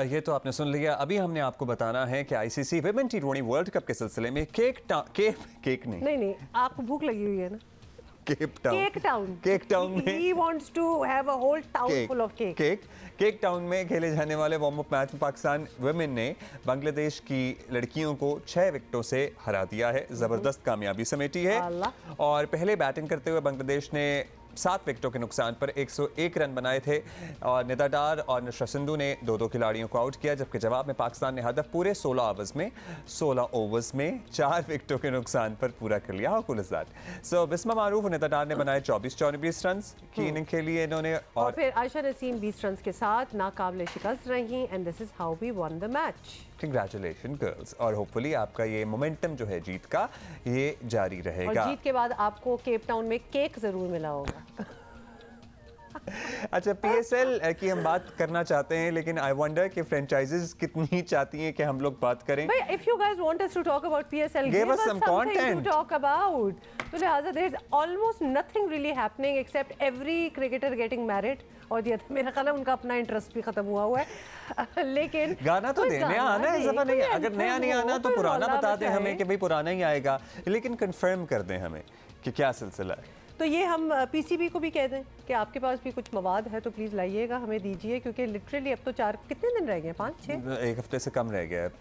ये तो आपने सुन लिया अभी हमने आपको बताना है कि ICC women T twenty world cup के सिलसिले में केक केक केक नहीं नहीं नहीं आपको भूख लगी हुई है ना Cape Town cake town cake town में ही wants to have a whole town full of cake cake cake town में खेले जाने वाले वार्म अप मैच में पाकिस्तान वुमेन ने बांग्लादेश की लड़कियों को छह विकेटों से हरा दिया है हम्म। जबरदस्त कामयाबी समेटी है और पहले बैटिंग करते हुए बांग्लादेश ने सात विकेटों के नुकसान पर 101 रन बनाए थे और निदाडार और नशा सिंधु ने दो दो खिलाड़ियों को आउट किया जबकि जवाब में पाकिस्तान ने हदफ पूरे 16 ओवर्स में 16 ओवर्स में चार विकेटों के नुकसान पर पूरा कर लिया और कुल सो बिस्मा मारूफ और निदाडार ने बनाए चौबीस चौबीस रन की हम्म। इनिंग के लिए इन्होंने और, और फिर आयशा नसीम बीस रन के साथ नाकाबले शिकस्त रही and this is how we won the match congratulation girls और होपफुली आपका ये मोमेंटम जो है जीत का ये जारी रहेगा और जीत के बाद आपको केप टाउन में केक जरूर मिला होगा अच्छा पी एस एल की हम बात करना चाहते हैं लेकिन आई वंडर कि फ्रेंचाइजेस कितनी चाहती हैं कि हम लोग बात करें if you guys want us to talk about PSL give us some content to talk about तो लिहाजा there is almost nothing really happening except every cricketer getting married और ये तो मेरा ख्याल है उनका अपना इंटरेस्ट भी खत्म हुआ हुआ है लेकिन गाना तो देने आना है जरा नहीं अगर नया नहीं आना तो पुराना बता दें हमें कि भाई पुराना ही आएगा लेकिन कंफर्म कर दें हमें कि क्या सिलसिला है तो ये हम पीसीबी को भी कह दें कि आपके पास भी कुछ मवाद है तो प्लीज़ लाइएगा हमें दीजिए क्योंकि लिटरली अब तो चार कितने दिन रह गए पाँच छः एक हफ्ते से कम रह गया है